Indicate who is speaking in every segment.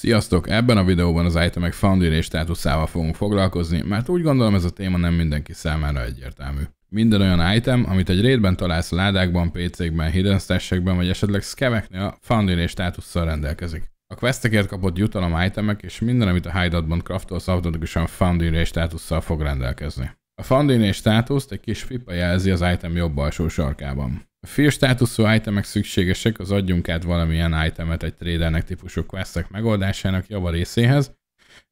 Speaker 1: Sziasztok! Ebben a videóban az itemek foundry státuszával fogunk foglalkozni, mert úgy gondolom ez a téma nem mindenki számára egyértelmű. Minden olyan item, amit egy raidben találsz ládákban, PC-kben, hidden stash-ekben, vagy esetleg skeveknél foundry státusszal rendelkezik. A questekért kapott jutalom itemek és minden, amit a hideoutban craftolsz, automatikusan foundry státusszal fog rendelkezni. A foundry státuszt egy kis pipa jelzi az item jobb alsó sarkában. Fél státuszú itemek szükségesek, az adjunk át valamilyen itemet egy tradernek típusú questek megoldásának java részéhez,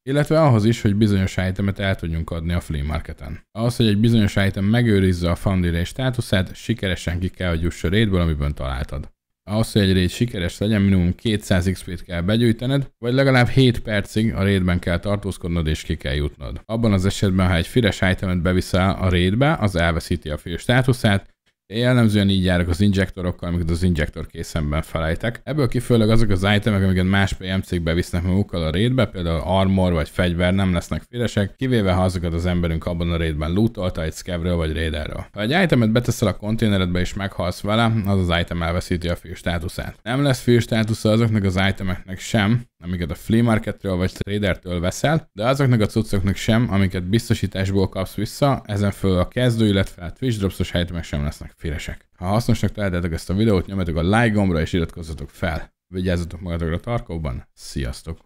Speaker 1: illetve ahhoz is, hogy bizonyos itemet el tudjunk adni a flea marketen. Ahhoz, hogy egy bizonyos item megőrizze a fundire státuszát, sikeresen ki kell, hogy juss a raidből, amiben találtad. Ahhoz, hogy egy raid sikeres legyen, minimum 200 XP-t kell begyűjtened, vagy legalább 7 percig a raidben kell tartózkodnod és ki kell jutnod. Abban az esetben, ha egy fires itemet beviszel a raidbe, az elveszíti a fél státuszát, Jellemzően így járok az injektorokkal, amiket az injektor készemben felejtek. Ebből kifőleg azok az itemek, amiket más PMC-k bevisznek magukkal a raidbe, például armor vagy fegyver nem lesznek félesek, kivéve ha azokat az emberünk abban a raidben lootolta egy scavről vagy raiderről. Ha egy itemet beteszel a konténeredbe és meghalsz vele, az az item elveszíti a fő státuszát. Nem lesz fő státusza azoknak az itemeknek sem, amiket a flea marketről vagy tradertől veszel, de azoknak a cuccoknak sem, amiket biztosításból kapsz vissza, ezen föl a kezdő, illetve a Twitch Drops-os helytemek sem lesznek félesek. Ha hasznosnak találtátok ezt a videót, nyomjatok a like gombra és iratkozzatok fel. Vigyázzatok magatokra a tarkóban, sziasztok!